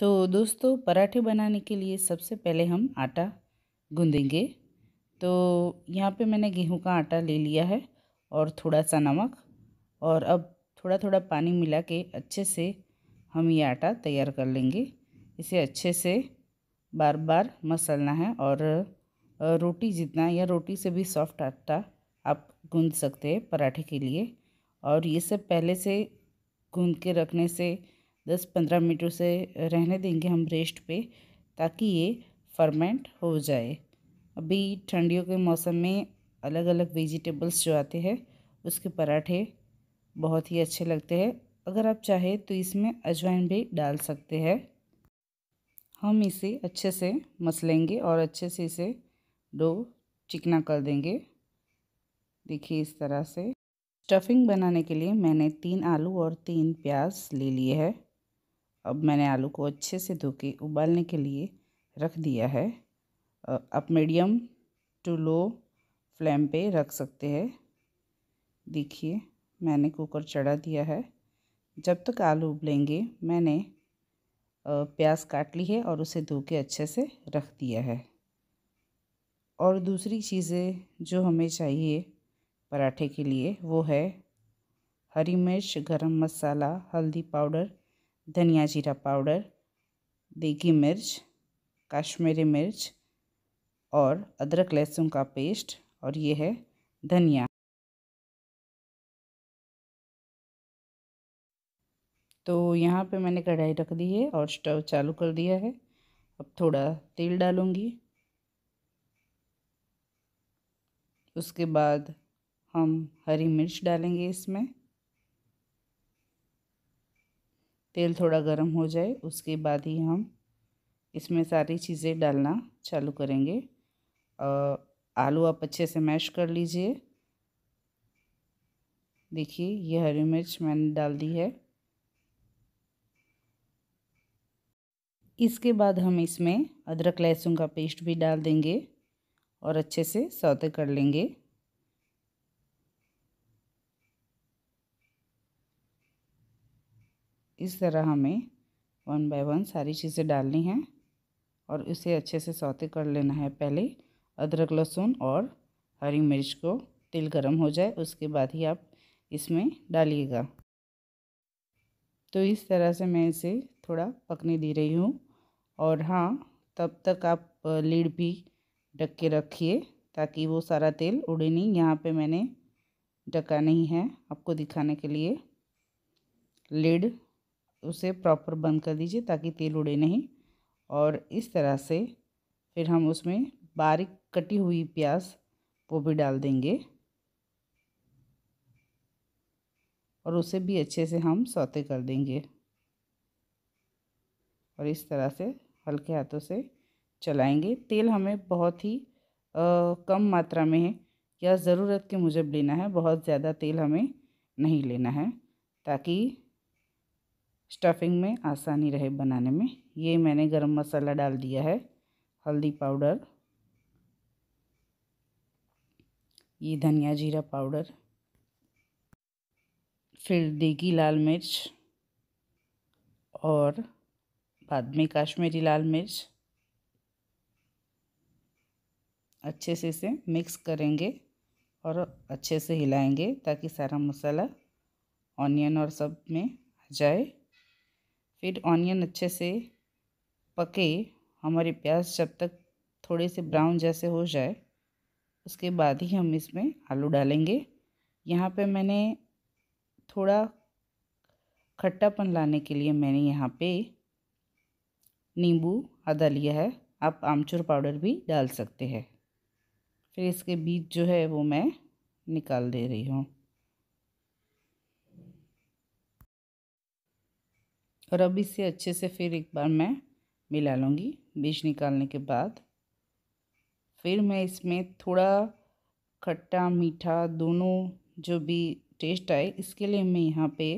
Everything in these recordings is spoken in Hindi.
तो दोस्तों पराठे बनाने के लिए सबसे पहले हम आटा गूँधेंगे तो यहाँ पे मैंने गेहूं का आटा ले लिया है और थोड़ा सा नमक और अब थोड़ा थोड़ा पानी मिला के अच्छे से हम ये आटा तैयार कर लेंगे इसे अच्छे से बार बार मसलना है और रोटी जितना या रोटी से भी सॉफ्ट आटा आप गूँध सकते हैं पराठे के लिए और ये सब पहले से गूँध के रखने से दस पंद्रह मिनट उसे रहने देंगे हम रेस्ट पे ताकि ये फर्मेंट हो जाए अभी ठंडियों के मौसम में अलग अलग वेजिटेबल्स जो आते हैं उसके पराठे बहुत ही अच्छे लगते हैं अगर आप चाहें तो इसमें अजवाइन भी डाल सकते हैं हम इसे अच्छे से मसलेंगे और अच्छे से इसे डो चिकना कर देंगे देखिए इस तरह से स्टफिंग बनाने के लिए मैंने तीन आलू और तीन प्याज ले लिए है अब मैंने आलू को अच्छे से धो के उबालने के लिए रख दिया है आप मीडियम टू लो फ्लेम पे रख सकते हैं देखिए मैंने कुकर चढ़ा दिया है जब तक आलू उबलेंगे मैंने प्याज काट ली है और उसे धो के अच्छे से रख दिया है और दूसरी चीज़ें जो हमें चाहिए पराठे के लिए वो है हरी मिर्च गरम मसाला हल्दी पाउडर धनिया जीरा पाउडर देगी मिर्च कश्मीरी मिर्च और अदरक लहसुन का पेस्ट और ये है धनिया तो यहाँ पे मैंने कढ़ाई रख दी है और स्टोव चालू कर दिया है अब थोड़ा तेल डालूँगी उसके बाद हम हरी मिर्च डालेंगे इसमें तेल थोड़ा गर्म हो जाए उसके बाद ही हम इसमें सारी चीज़ें डालना चालू करेंगे आलू आप अच्छे से मैश कर लीजिए देखिए ये हरी मिर्च मैंने डाल दी है इसके बाद हम इसमें अदरक लहसुन का पेस्ट भी डाल देंगे और अच्छे से सौते कर लेंगे इस तरह हमें वन बाय वन सारी चीज़ें डालनी हैं और इसे अच्छे से सौते कर लेना है पहले अदरक लहसुन और हरी मिर्च को तेल गरम हो जाए उसके बाद ही आप इसमें डालिएगा तो इस तरह से मैं इसे थोड़ा पकने दे रही हूँ और हाँ तब तक आप लीड भी ढक के रखिए ताकि वो सारा तेल उड़े नहीं यहाँ पे मैंने ढका नहीं है आपको दिखाने के लिए लीड उसे प्रॉपर बंद कर दीजिए ताकि तेल उड़े नहीं और इस तरह से फिर हम उसमें बारीक कटी हुई प्याज वो भी डाल देंगे और उसे भी अच्छे से हम सौते कर देंगे और इस तरह से हल्के हाथों से चलाएंगे तेल हमें बहुत ही आ, कम मात्रा में है या ज़रूरत के मुजब लेना है बहुत ज़्यादा तेल हमें नहीं लेना है ताकि स्टफिंग में आसानी रहे बनाने में ये मैंने गरम मसाला डाल दिया है हल्दी पाउडर ये धनिया जीरा पाउडर फिर देगी लाल मिर्च और बाद में काश्मीरी लाल मिर्च अच्छे से इसे मिक्स करेंगे और अच्छे से हिलाएंगे ताकि सारा मसाला ऑनियन और सब में आ जाए फिर ऑनियन अच्छे से पके हमारे प्याज जब तक थोड़े से ब्राउन जैसे हो जाए उसके बाद ही हम इसमें आलू डालेंगे यहाँ पे मैंने थोड़ा खट्टापन लाने के लिए मैंने यहाँ पे नींबू आधा लिया है आप आमचूर पाउडर भी डाल सकते हैं फिर इसके बीज जो है वो मैं निकाल दे रही हूँ और अब इसे अच्छे से फिर एक बार मैं मिला लूँगी बीज निकालने के बाद फिर मैं इसमें थोड़ा खट्टा मीठा दोनों जो भी टेस्ट आए इसके लिए मैं यहाँ पे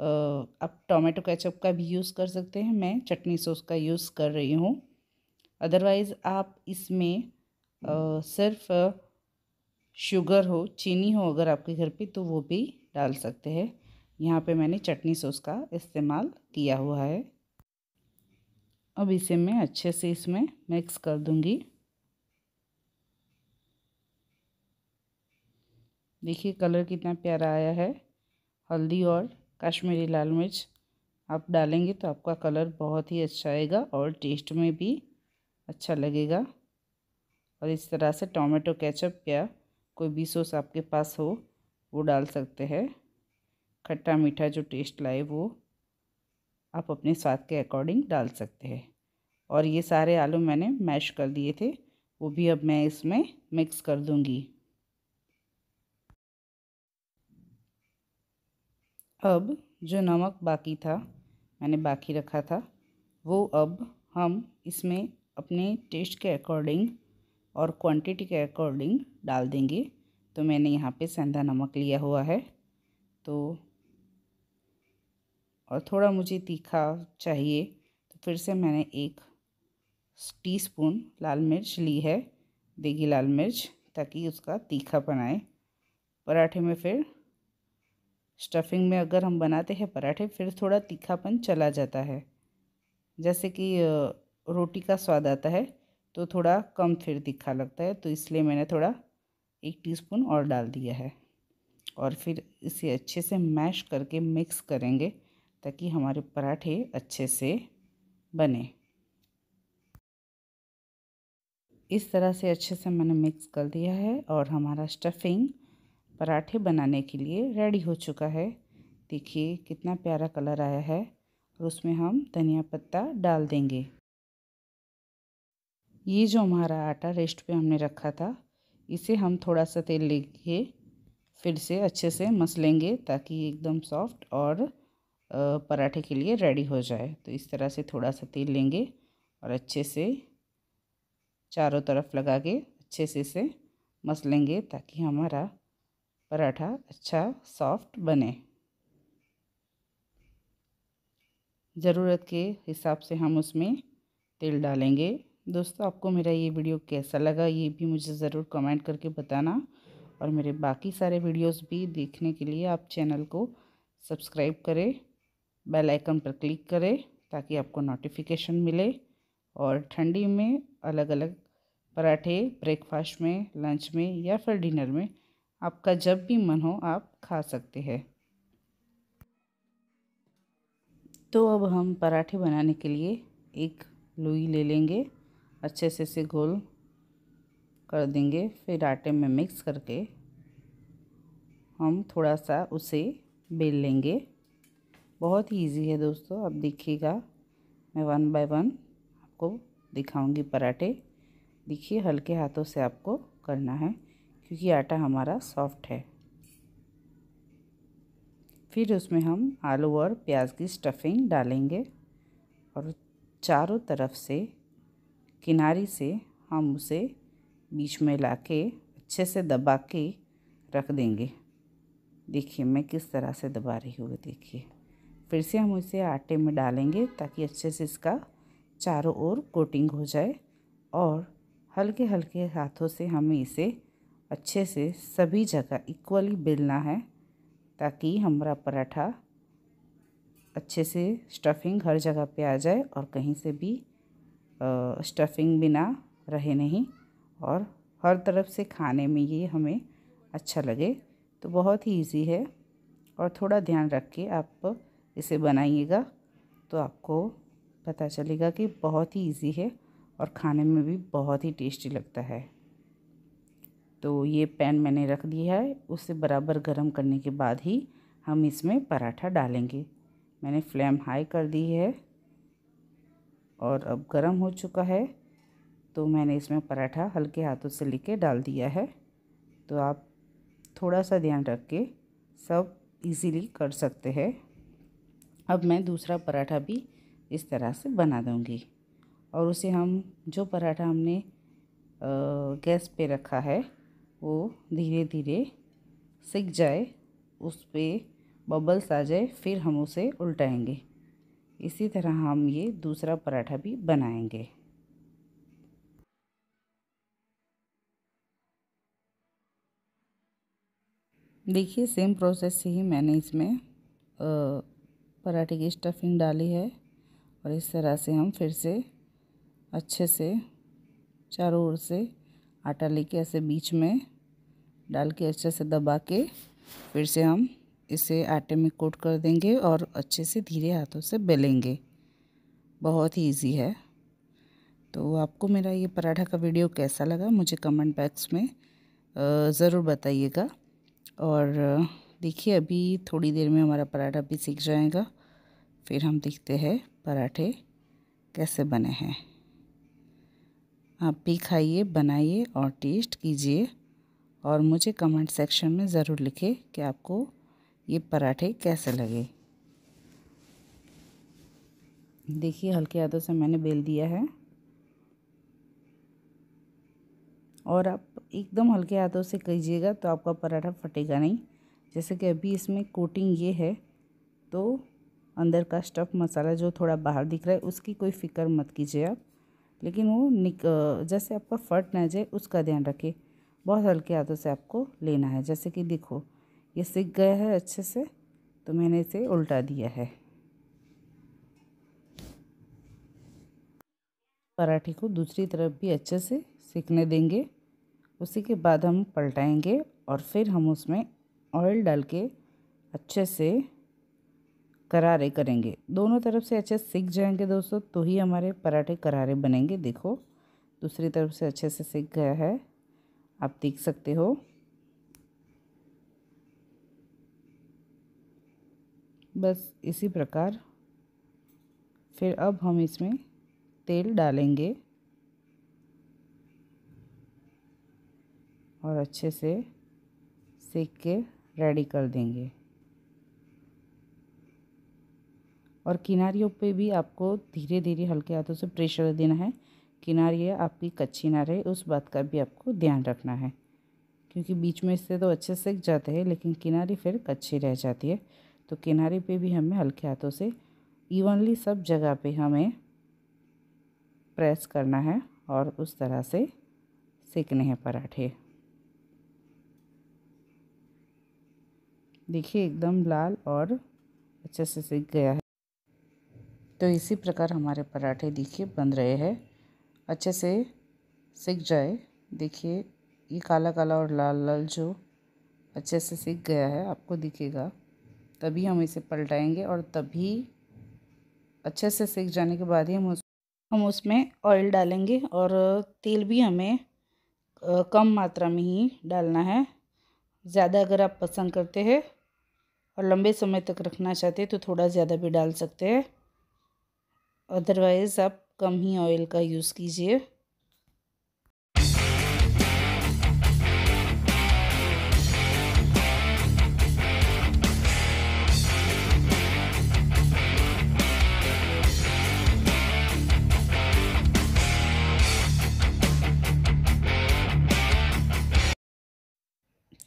आप टोमेटो केचप का भी यूज़ कर सकते हैं मैं चटनी सॉस का यूज़ कर रही हूँ अदरवाइज़ आप इसमें आ, सिर्फ शुगर हो चीनी हो अगर आपके घर पे तो वो भी डाल सकते हैं यहाँ पे मैंने चटनी सॉस का इस्तेमाल किया हुआ है अब इसे मैं अच्छे से इसमें मिक्स कर दूँगी देखिए कलर कितना प्यारा आया है हल्दी और कश्मीरी लाल मिर्च आप डालेंगे तो आपका कलर बहुत ही अच्छा आएगा और टेस्ट में भी अच्छा लगेगा और इस तरह से टोमेटो केचप या कोई भी सॉस आपके पास हो वो डाल सकते हैं खट्टा मीठा जो टेस्ट लाए वो आप अपने स्वाद के अकॉर्डिंग डाल सकते हैं और ये सारे आलू मैंने मैश कर दिए थे वो भी अब मैं इसमें मिक्स कर दूंगी अब जो नमक बाकी था मैंने बाकी रखा था वो अब हम इसमें अपने टेस्ट के अकॉर्डिंग और क्वांटिटी के अकॉर्डिंग डाल देंगे तो मैंने यहाँ पे सेंधा नमक लिया हुआ है तो और थोड़ा मुझे तीखा चाहिए तो फिर से मैंने एक टीस्पून लाल मिर्च ली है देगी लाल मिर्च ताकि उसका तीखा बनाए पराठे में फिर स्टफिंग में अगर हम बनाते हैं पराठे फिर थोड़ा तीखापन चला जाता है जैसे कि रोटी का स्वाद आता है तो थोड़ा कम फिर तीखा लगता है तो इसलिए मैंने थोड़ा एक टीस्पून और डाल दिया है और फिर इसे अच्छे से मैश करके मिक्स करेंगे ताकि हमारे पराठे अच्छे से बने इस तरह से अच्छे से मैंने मिक्स कर दिया है और हमारा स्टफिंग पराठे बनाने के लिए रेडी हो चुका है देखिए कितना प्यारा कलर आया है और उसमें हम धनिया पत्ता डाल देंगे ये जो हमारा आटा रेस्ट पे हमने रखा था इसे हम थोड़ा सा तेल लेके फिर से अच्छे से मसलेंगे ताकि एकदम सॉफ्ट और पराठे के लिए रेडी हो जाए तो इस तरह से थोड़ा सा तेल लेंगे और अच्छे से चारों तरफ लगा के अच्छे से इसे मस लेंगे ताकि हमारा पराठा अच्छा सॉफ्ट बने ज़रूरत के हिसाब से हम उसमें तेल डालेंगे दोस्तों आपको मेरा ये वीडियो कैसा लगा ये भी मुझे ज़रूर कमेंट करके बताना और मेरे बाकी सारे वीडियोस भी देखने के लिए आप चैनल को सब्सक्राइब करें बेल आइकन पर क्लिक करें ताकि आपको नोटिफिकेशन मिले और ठंडी में अलग अलग पराठे ब्रेकफास्ट में लंच में या फिर डिनर में आपका जब भी मन हो आप खा सकते हैं तो अब हम पराठे बनाने के लिए एक लोई ले लेंगे अच्छे से इसे गोल कर देंगे फिर आटे में मिक्स करके हम थोड़ा सा उसे बेल लेंगे बहुत ही ईजी है दोस्तों अब देखिएगा मैं वन बाय वन आपको दिखाऊंगी पराठे देखिए हल्के हाथों से आपको करना है क्योंकि आटा हमारा सॉफ्ट है फिर उसमें हम आलू और प्याज की स्टफिंग डालेंगे और चारों तरफ से किनारी से हम उसे बीच में ला के अच्छे से दबा के रख देंगे देखिए मैं किस तरह से दबा रही हूँ देखिए फिर से हम इसे आटे में डालेंगे ताकि अच्छे से इसका चारों ओर कोटिंग हो जाए और हल्के हल्के हाथों से हमें इसे अच्छे से सभी जगह इक्वली बेलना है ताकि हमारा पराठा अच्छे से स्टफिंग हर जगह पे आ जाए और कहीं से भी स्टफिंग बिना रहे नहीं और हर तरफ से खाने में ये हमें अच्छा लगे तो बहुत ही इजी है और थोड़ा ध्यान रख के आप इसे बनाइएगा तो आपको पता चलेगा कि बहुत ही इजी है और खाने में भी बहुत ही टेस्टी लगता है तो ये पैन मैंने रख दिया है उसे बराबर गर्म करने के बाद ही हम इसमें पराठा डालेंगे मैंने फ्लेम हाई कर दी है और अब गर्म हो चुका है तो मैंने इसमें पराठा हल्के हाथों से लेके डाल दिया है तो आप थोड़ा सा ध्यान रख के सब इजीली कर सकते हैं अब मैं दूसरा पराठा भी इस तरह से बना दूँगी और उसे हम जो पराठा हमने गैस पे रखा है वो धीरे धीरे सिक जाए उस पर बबल्स आ जाए फिर हम उसे उल्टाएंगे इसी तरह हम ये दूसरा पराठा भी बनाएंगे देखिए सेम प्रोसेस से ही मैंने इसमें पराठे की स्टफिंग डाली है और इस तरह से हम फिर से अच्छे से चारों ओर से आटा लेके ऐसे बीच में डाल के अच्छे से दबा के फिर से हम इसे आटे में कोट कर देंगे और अच्छे से धीरे हाथों से बेलेंगे बहुत ही ईजी है तो आपको मेरा ये पराठा का वीडियो कैसा लगा मुझे कमेंट बॉक्स में ज़रूर बताइएगा और देखिए अभी थोड़ी देर में हमारा पराठा भी सीख जाएगा फिर हम देखते हैं पराठे कैसे बने हैं आप भी खाइए बनाइए और टेस्ट कीजिए और मुझे कमेंट सेक्शन में ज़रूर लिखे कि आपको ये पराठे कैसे लगे देखिए हल्के हाथों से मैंने बेल दिया है और आप एकदम हल्के हाथों से कीजिएगा तो आपका पराठा फटेगा नहीं जैसे कि अभी इसमें कोटिंग ये है तो अंदर का स्टफ़ मसाला जो थोड़ा बाहर दिख रहा है उसकी कोई फ़िक्र मत कीजिए आप लेकिन वो निक जैसे आपका फट ना जाए उसका ध्यान रखिए बहुत हल्के हाथों से आपको लेना है जैसे कि देखो ये सीख गया है अच्छे से तो मैंने इसे उल्टा दिया है पराठे को दूसरी तरफ भी अच्छे से सीखने देंगे उसी के बाद हम पलटाएंगे और फिर हम उसमें ऑयल डाल के अच्छे से करारे करेंगे दोनों तरफ से अच्छे सीख जाएंगे दोस्तों तो ही हमारे पराठे करारे बनेंगे देखो दूसरी तरफ से अच्छे से सीख गया है आप देख सकते हो बस इसी प्रकार फिर अब हम इसमें तेल डालेंगे और अच्छे से सेक के रेडी कर देंगे और किनारियों पे भी आपको धीरे धीरे हल्के हाथों से प्रेशर देना है किनारे आपकी कच्ची ना रहे उस बात का भी आपको ध्यान रखना है क्योंकि बीच में इससे तो अच्छे सेक जाते हैं लेकिन किनारे फिर कच्ची रह जाती है तो किनारे पे भी हमें हल्के हाथों से इवनली सब जगह पे हमें प्रेस करना है और उस तरह से सेकने हैं पराठे देखिए एकदम लाल और अच्छे से सीख गया है तो इसी प्रकार हमारे पराठे देखिए बन रहे हैं अच्छे से सीख जाए देखिए ये काला काला और लाल लाल जो अच्छे से सीख गया है आपको दिखेगा तभी हम इसे पलटाएंगे और तभी अच्छे से सीख जाने के बाद ही हम उस हम उसमें ऑयल डालेंगे और तेल भी हमें कम मात्रा में ही डालना है ज़्यादा अगर आप पसंद करते हैं और लंबे समय तक रखना चाहते हैं तो थोड़ा ज़्यादा भी डाल सकते हैं अदरवाइज़ आप कम ही ऑयल का यूज़ कीजिए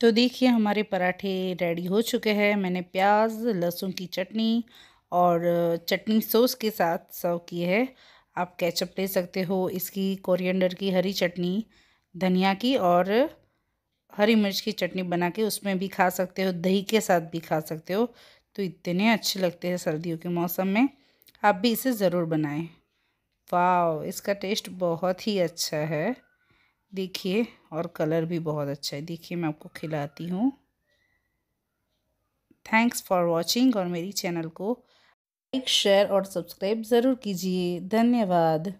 तो देखिए हमारे पराठे रेडी हो चुके हैं मैंने प्याज लहसुन की चटनी और चटनी सॉस के साथ सर्व की है आप केचप ले सकते हो इसकी कोरिएंडर की हरी चटनी धनिया की और हरी मिर्च की चटनी बना के उसमें भी खा सकते हो दही के साथ भी खा सकते हो तो इतने अच्छे लगते हैं सर्दियों के मौसम में आप भी इसे ज़रूर बनाएं वाह इसका टेस्ट बहुत ही अच्छा है देखिए और कलर भी बहुत अच्छा है देखिए मैं आपको खिलाती हूँ थैंक्स फॉर वॉचिंग और मेरी चैनल को लाइक शेयर और सब्सक्राइब ज़रूर कीजिए धन्यवाद